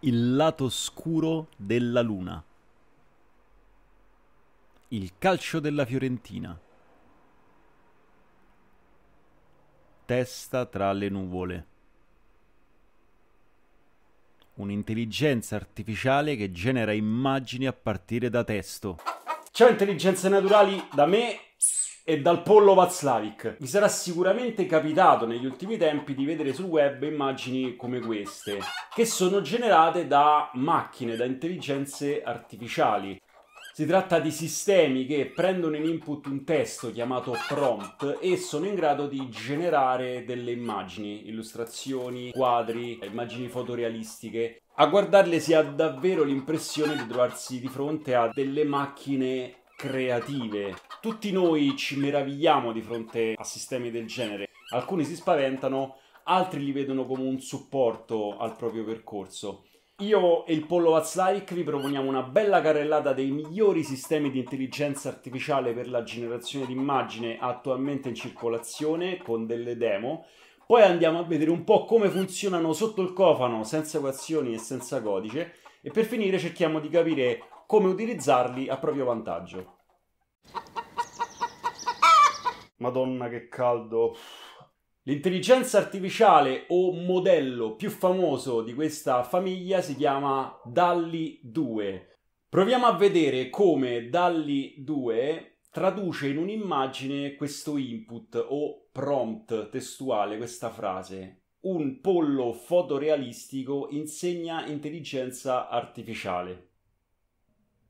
Il lato scuro della luna. Il calcio della Fiorentina. Testa tra le nuvole. Un'intelligenza artificiale che genera immagini a partire da testo. Ciao intelligenze naturali da me e dal pollo Vazlavic. Vi sarà sicuramente capitato negli ultimi tempi di vedere sul web immagini come queste, che sono generate da macchine, da intelligenze artificiali. Si tratta di sistemi che prendono in input un testo chiamato prompt e sono in grado di generare delle immagini, illustrazioni, quadri, immagini fotorealistiche. A guardarle si ha davvero l'impressione di trovarsi di fronte a delle macchine creative. Tutti noi ci meravigliamo di fronte a sistemi del genere. Alcuni si spaventano, altri li vedono come un supporto al proprio percorso. Io e il Pollo Vazlaik vi proponiamo una bella carrellata dei migliori sistemi di intelligenza artificiale per la generazione di immagine attualmente in circolazione con delle demo. Poi andiamo a vedere un po' come funzionano sotto il cofano, senza equazioni e senza codice. E per finire cerchiamo di capire come utilizzarli a proprio vantaggio. Madonna che caldo. L'intelligenza artificiale o modello più famoso di questa famiglia si chiama Dalli 2. Proviamo a vedere come Dalli 2 traduce in un'immagine questo input o prompt testuale, questa frase. Un pollo fotorealistico insegna intelligenza artificiale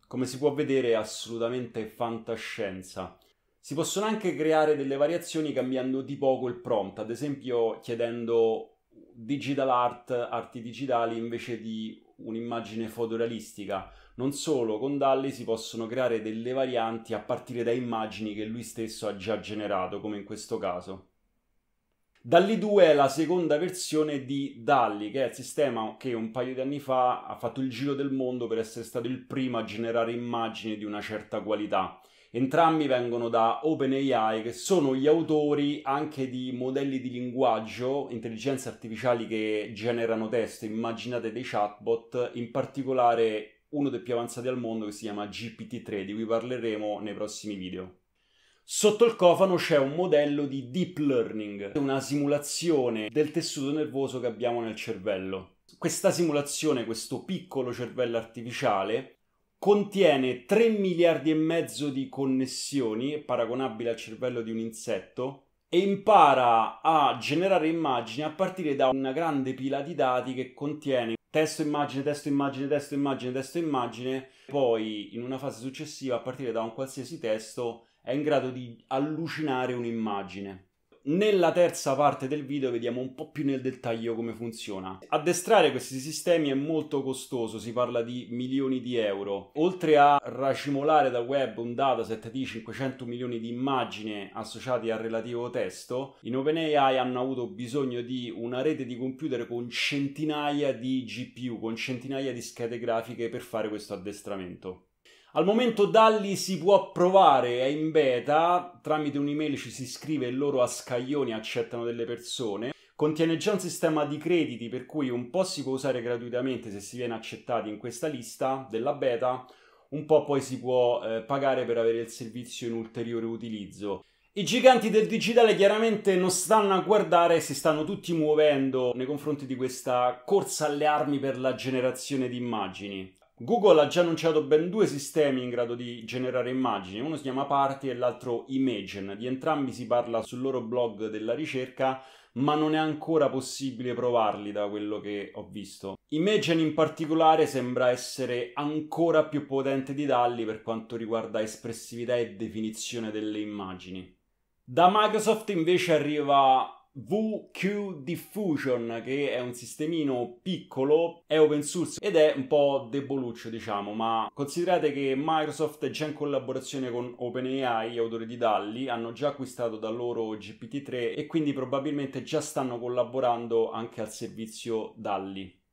come si può vedere è assolutamente fantascienza. Si possono anche creare delle variazioni cambiando di poco il prompt, ad esempio chiedendo digital art, arti digitali invece di un'immagine fotorealistica. Non solo, con Dalli si possono creare delle varianti a partire da immagini che lui stesso ha già generato, come in questo caso. Dalli 2 è la seconda versione di Dalli, che è il sistema che un paio di anni fa ha fatto il giro del mondo per essere stato il primo a generare immagini di una certa qualità. Entrambi vengono da OpenAI, che sono gli autori anche di modelli di linguaggio, intelligenze artificiali che generano testo, immaginate dei chatbot, in particolare uno dei più avanzati al mondo che si chiama GPT-3, di cui parleremo nei prossimi video. Sotto il cofano c'è un modello di deep learning, una simulazione del tessuto nervoso che abbiamo nel cervello. Questa simulazione, questo piccolo cervello artificiale, contiene 3 miliardi e mezzo di connessioni, paragonabile al cervello di un insetto, e impara a generare immagini a partire da una grande pila di dati che contiene testo immagine, testo immagine, testo immagine, testo immagine, poi in una fase successiva a partire da un qualsiasi testo è in grado di allucinare un'immagine. Nella terza parte del video vediamo un po' più nel dettaglio come funziona. Addestrare questi sistemi è molto costoso, si parla di milioni di euro. Oltre a racimolare dal web un dataset di 500 milioni di immagini associati al relativo testo, in OpenAI hanno avuto bisogno di una rete di computer con centinaia di GPU, con centinaia di schede grafiche per fare questo addestramento. Al momento Dalli si può provare, è in beta, tramite un'email ci si scrive e loro a scaglioni accettano delle persone. Contiene già un sistema di crediti per cui un po' si può usare gratuitamente se si viene accettati in questa lista della beta, un po' poi si può eh, pagare per avere il servizio in ulteriore utilizzo. I giganti del digitale chiaramente non stanno a guardare, si stanno tutti muovendo nei confronti di questa corsa alle armi per la generazione di immagini. Google ha già annunciato ben due sistemi in grado di generare immagini, uno si chiama Party e l'altro Imagine. di entrambi si parla sul loro blog della ricerca, ma non è ancora possibile provarli da quello che ho visto. Imagine in particolare sembra essere ancora più potente di Dalli per quanto riguarda espressività e definizione delle immagini. Da Microsoft invece arriva VQ Diffusion, che è un sistemino piccolo, è open source ed è un po' deboluccio, diciamo, ma considerate che Microsoft è già in collaborazione con OpenAI, autore di Dalli, hanno già acquistato da loro GPT-3 e quindi probabilmente già stanno collaborando anche al servizio Dalli.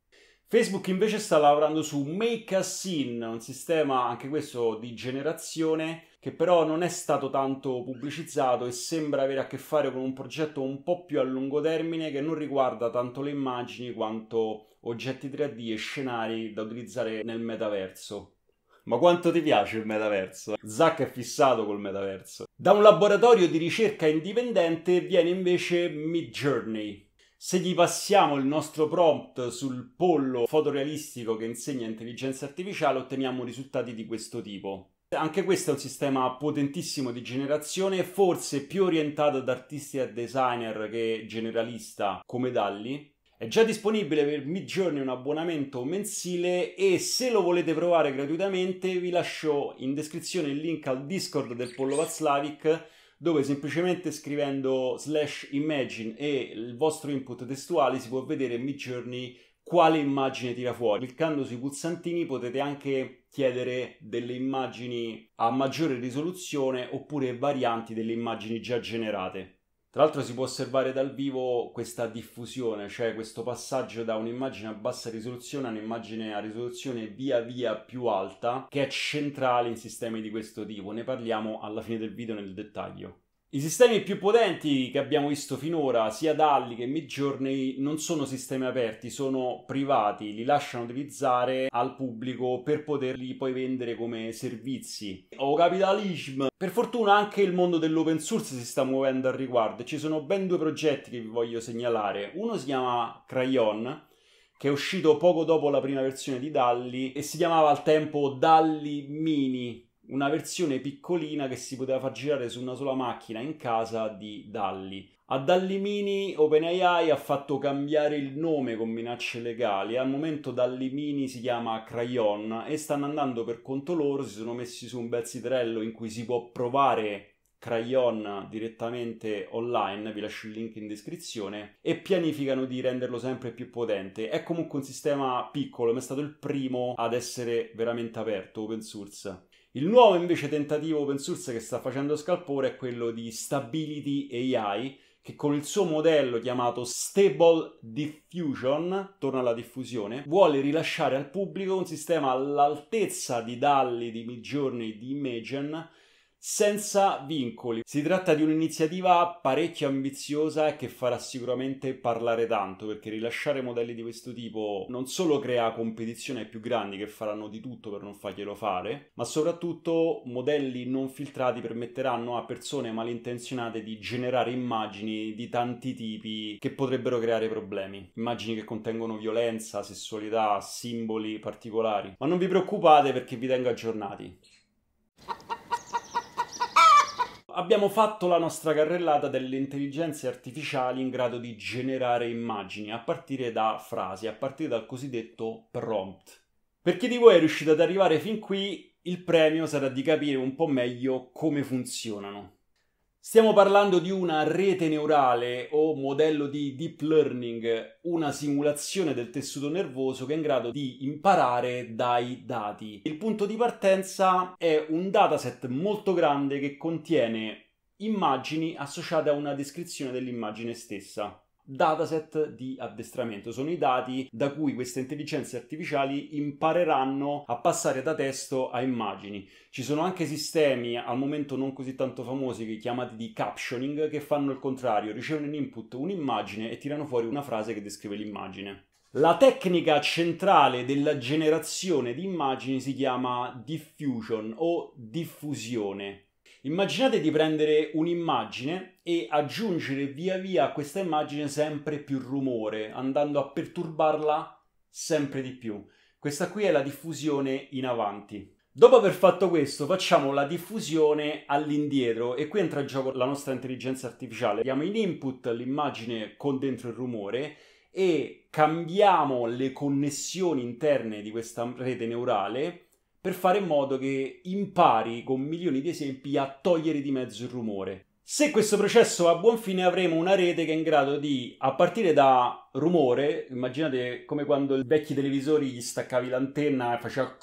Facebook invece sta lavorando su Make a Scene, un sistema anche questo di generazione che però non è stato tanto pubblicizzato e sembra avere a che fare con un progetto un po' più a lungo termine che non riguarda tanto le immagini quanto oggetti 3D e scenari da utilizzare nel metaverso. Ma quanto ti piace il metaverso? Zack è fissato col metaverso. Da un laboratorio di ricerca indipendente viene invece Midjourney, se gli passiamo il nostro prompt sul pollo fotorealistico che insegna intelligenza artificiale, otteniamo risultati di questo tipo. Anche questo è un sistema potentissimo di generazione, forse più orientato ad artisti e designer che generalista come Dalli. È già disponibile per Midjourney un abbonamento mensile e se lo volete provare gratuitamente vi lascio in descrizione il link al Discord del Pollo Vazlavic dove semplicemente scrivendo slash imagine e il vostro input testuale si può vedere journey quale immagine tira fuori. Cliccando sui pulsantini potete anche chiedere delle immagini a maggiore risoluzione oppure varianti delle immagini già generate. Tra l'altro si può osservare dal vivo questa diffusione, cioè questo passaggio da un'immagine a bassa risoluzione a un'immagine a risoluzione via via più alta, che è centrale in sistemi di questo tipo. Ne parliamo alla fine del video nel dettaglio. I sistemi più potenti che abbiamo visto finora, sia Dalli che Midjourney, non sono sistemi aperti, sono privati, li lasciano utilizzare al pubblico per poterli poi vendere come servizi. O capitalism! Per fortuna anche il mondo dell'open source si sta muovendo al riguardo. Ci sono ben due progetti che vi voglio segnalare. Uno si chiama Crayon, che è uscito poco dopo la prima versione di Dalli e si chiamava al tempo Dalli Mini una versione piccolina che si poteva far girare su una sola macchina in casa di Dalli. A Dalli Mini OpenAI ha fatto cambiare il nome con minacce legali, al momento Dalli Mini si chiama Crayon e stanno andando per conto loro, si sono messi su un bel sitrello in cui si può provare Crayon direttamente online, vi lascio il link in descrizione, e pianificano di renderlo sempre più potente. È comunque un sistema piccolo, ma è stato il primo ad essere veramente aperto, open source. Il nuovo invece tentativo open source che sta facendo scalpore è quello di Stability AI, che con il suo modello chiamato Stable Diffusion, torna alla diffusione, vuole rilasciare al pubblico un sistema all'altezza di Dalli, di Midjourney, di Imagine senza vincoli. Si tratta di un'iniziativa parecchio ambiziosa e che farà sicuramente parlare tanto perché rilasciare modelli di questo tipo non solo crea competizione ai più grandi che faranno di tutto per non farglielo fare, ma soprattutto modelli non filtrati permetteranno a persone malintenzionate di generare immagini di tanti tipi che potrebbero creare problemi. Immagini che contengono violenza, sessualità, simboli particolari. Ma non vi preoccupate perché vi tengo aggiornati. Abbiamo fatto la nostra carrellata delle intelligenze artificiali in grado di generare immagini a partire da frasi, a partire dal cosiddetto prompt. Per chi di voi è riuscito ad arrivare fin qui, il premio sarà di capire un po' meglio come funzionano. Stiamo parlando di una rete neurale o modello di deep learning, una simulazione del tessuto nervoso che è in grado di imparare dai dati. Il punto di partenza è un dataset molto grande che contiene immagini associate a una descrizione dell'immagine stessa dataset di addestramento. Sono i dati da cui queste intelligenze artificiali impareranno a passare da testo a immagini. Ci sono anche sistemi al momento non così tanto famosi chiamati di captioning che fanno il contrario, ricevono in input un'immagine e tirano fuori una frase che descrive l'immagine. La tecnica centrale della generazione di immagini si chiama diffusion o diffusione. Immaginate di prendere un'immagine e aggiungere via via a questa immagine sempre più rumore, andando a perturbarla sempre di più. Questa qui è la diffusione in avanti. Dopo aver fatto questo facciamo la diffusione all'indietro e qui entra in gioco la nostra intelligenza artificiale. Diamo in input l'immagine con dentro il rumore e cambiamo le connessioni interne di questa rete neurale per fare in modo che impari con milioni di esempi a togliere di mezzo il rumore. Se questo processo va a buon fine avremo una rete che è in grado di, a partire da rumore, immaginate come quando i vecchi televisori gli staccavi l'antenna e faceva...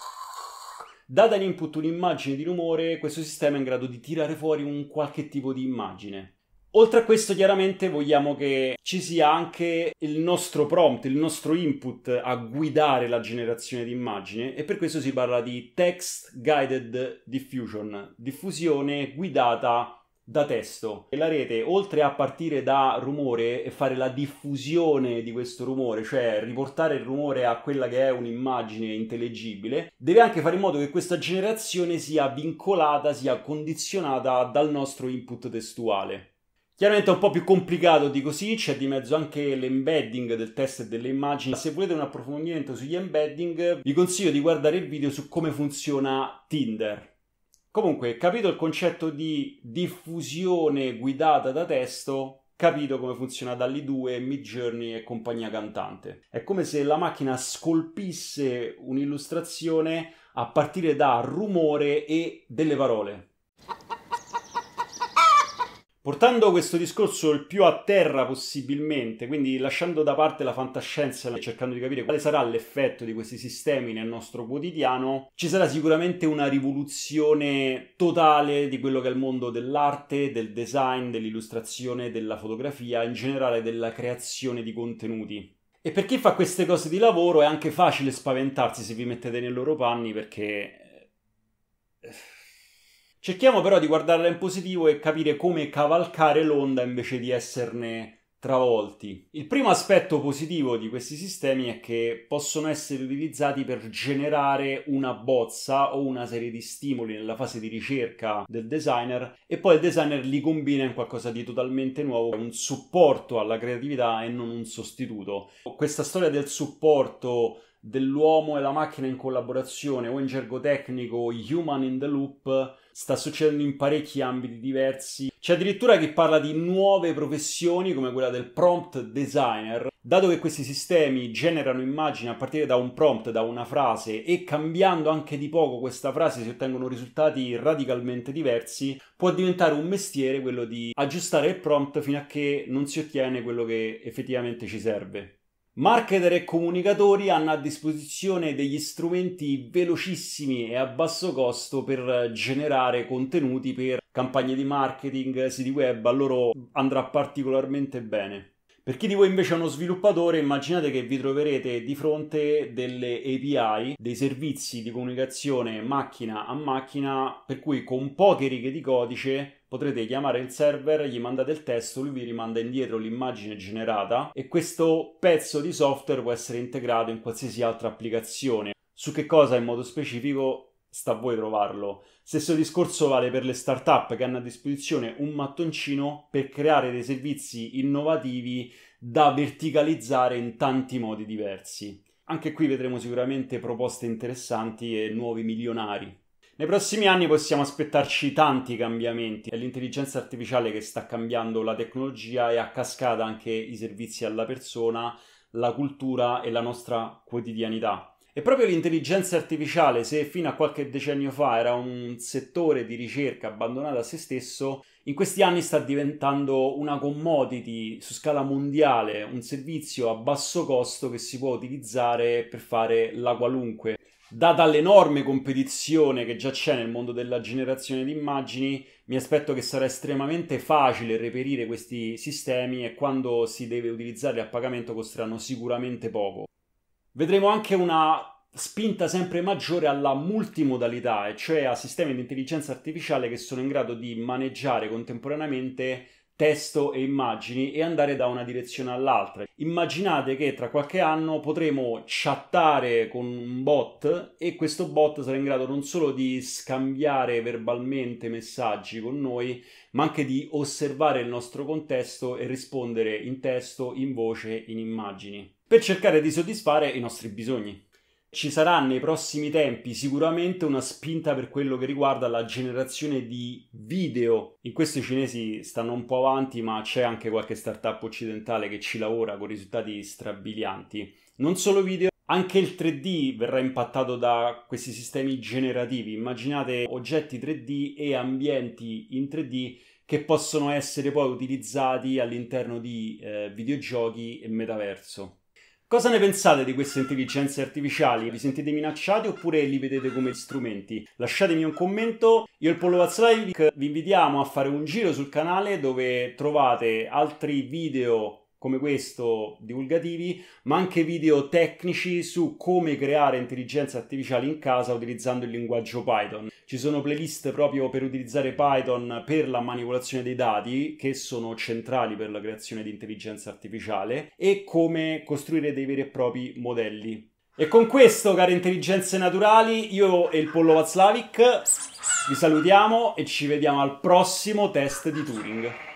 Data in input un'immagine di rumore, questo sistema è in grado di tirare fuori un qualche tipo di immagine. Oltre a questo, chiaramente vogliamo che ci sia anche il nostro prompt, il nostro input a guidare la generazione di immagine e per questo si parla di text guided diffusion, diffusione guidata da testo. E la rete, oltre a partire da rumore e fare la diffusione di questo rumore, cioè riportare il rumore a quella che è un'immagine intellegibile, deve anche fare in modo che questa generazione sia vincolata, sia condizionata dal nostro input testuale. Chiaramente è un po' più complicato di così, c'è di mezzo anche l'embedding del test e delle immagini. Se volete un approfondimento sugli embedding, vi consiglio di guardare il video su come funziona Tinder. Comunque, capito il concetto di diffusione guidata da testo, capito come funziona Dalli 2, Midjourney e compagnia cantante. È come se la macchina scolpisse un'illustrazione a partire da rumore e delle parole. Portando questo discorso il più a terra possibilmente, quindi lasciando da parte la fantascienza e cercando di capire quale sarà l'effetto di questi sistemi nel nostro quotidiano, ci sarà sicuramente una rivoluzione totale di quello che è il mondo dell'arte, del design, dell'illustrazione, della fotografia, in generale della creazione di contenuti. E per chi fa queste cose di lavoro è anche facile spaventarsi se vi mettete nei loro panni perché eh, Cerchiamo però di guardarla in positivo e capire come cavalcare l'onda invece di esserne travolti. Il primo aspetto positivo di questi sistemi è che possono essere utilizzati per generare una bozza o una serie di stimoli nella fase di ricerca del designer e poi il designer li combina in qualcosa di totalmente nuovo, un supporto alla creatività e non un sostituto. Questa storia del supporto dell'uomo e la macchina in collaborazione o in gergo tecnico human in the loop sta succedendo in parecchi ambiti diversi. C'è addirittura chi parla di nuove professioni come quella del prompt designer. Dato che questi sistemi generano immagini a partire da un prompt, da una frase e cambiando anche di poco questa frase si ottengono risultati radicalmente diversi, può diventare un mestiere quello di aggiustare il prompt fino a che non si ottiene quello che effettivamente ci serve. Marketer e comunicatori hanno a disposizione degli strumenti velocissimi e a basso costo per generare contenuti per campagne di marketing, siti web, a loro andrà particolarmente bene. Per chi di voi invece è uno sviluppatore, immaginate che vi troverete di fronte delle API, dei servizi di comunicazione macchina a macchina, per cui con poche righe di codice potrete chiamare il server, gli mandate il testo, lui vi rimanda indietro l'immagine generata e questo pezzo di software può essere integrato in qualsiasi altra applicazione. Su che cosa in modo specifico sta a voi trovarlo. Stesso discorso vale per le startup che hanno a disposizione un mattoncino per creare dei servizi innovativi da verticalizzare in tanti modi diversi. Anche qui vedremo sicuramente proposte interessanti e nuovi milionari. Nei prossimi anni possiamo aspettarci tanti cambiamenti, è l'intelligenza artificiale che sta cambiando la tecnologia e a cascata anche i servizi alla persona, la cultura e la nostra quotidianità. E proprio l'intelligenza artificiale, se fino a qualche decennio fa era un settore di ricerca abbandonato a se stesso, in questi anni sta diventando una commodity su scala mondiale, un servizio a basso costo che si può utilizzare per fare la qualunque. Data l'enorme competizione che già c'è nel mondo della generazione di immagini, mi aspetto che sarà estremamente facile reperire questi sistemi e quando si deve utilizzarli a pagamento costeranno sicuramente poco. Vedremo anche una spinta sempre maggiore alla multimodalità, e cioè a sistemi di intelligenza artificiale che sono in grado di maneggiare contemporaneamente testo e immagini e andare da una direzione all'altra. Immaginate che tra qualche anno potremo chattare con un bot e questo bot sarà in grado non solo di scambiare verbalmente messaggi con noi, ma anche di osservare il nostro contesto e rispondere in testo, in voce, in immagini per cercare di soddisfare i nostri bisogni. Ci sarà nei prossimi tempi sicuramente una spinta per quello che riguarda la generazione di video. In questo i cinesi stanno un po' avanti, ma c'è anche qualche startup occidentale che ci lavora con risultati strabilianti. Non solo video, anche il 3D verrà impattato da questi sistemi generativi. Immaginate oggetti 3D e ambienti in 3D che possono essere poi utilizzati all'interno di eh, videogiochi e metaverso. Cosa ne pensate di queste intelligenze artificiali? Vi sentite minacciati oppure li vedete come strumenti? Lasciatemi un commento. Io e il Pollo Vazzlaic vi invitiamo a fare un giro sul canale dove trovate altri video come questo divulgativi, ma anche video tecnici su come creare intelligenze artificiali in casa utilizzando il linguaggio Python. Ci sono playlist proprio per utilizzare Python per la manipolazione dei dati, che sono centrali per la creazione di intelligenza artificiale, e come costruire dei veri e propri modelli. E con questo, care intelligenze naturali, io e il Pollo Vazlavic vi salutiamo e ci vediamo al prossimo test di Turing.